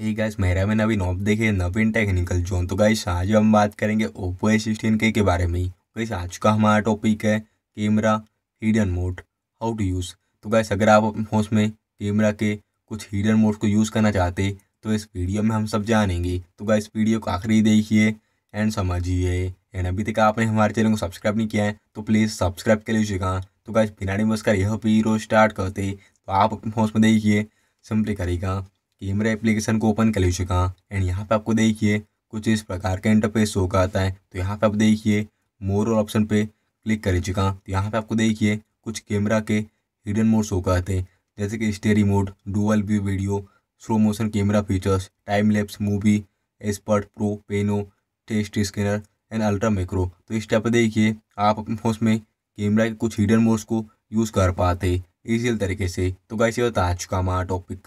ये गाइस मेरा में नवीन ऑप देखे नवीन टेक्निकल जोन तो गाइस आज हम बात करेंगे ओप्पो ए सिक्सटीन के, के बारे में गाइस आज का हमारा टॉपिक है camera hidden mode how to use तो गाइस अगर आप उसमें में कैमरा के कुछ हिडन मोड को यूज़ करना चाहते तो इस वीडियो में हम सब जानेंगे तो गाइस वीडियो को आखिरी देखिए एंड समझिए एंड अभी तक आपने हमारे चैनल को सब्सक्राइब नहीं किया है तो प्लीज़ सब्सक्राइब कर लीजिएगा तो गाइस बिना डिमस का यह पी रोज स्टार्ट करते तो आप उसमें में देखिए सिंपली करेगा कैमरा एप्लीकेशन को ओपन कर चुका एंड यहाँ पे आपको देखिए कुछ इस प्रकार का इंटरफेस शो आता है तो यहाँ पे आप देखिए मोर और ऑप्शन पे क्लिक कर चुका तो यहाँ पे आपको देखिए कुछ कैमरा के हिडन मोड शो आते हैं जैसे कि starry mode dual view video slow motion camera features time lapse movie expert pro pano test scanner and ultra macro तो इस टाइप पर देखिए आप अपने फोन में कैमरा के कुछ हिडन मोड्स को यूज़ कर पाते इसी तरीके से तो कैसे बता चुका आज का हमारा टॉपिक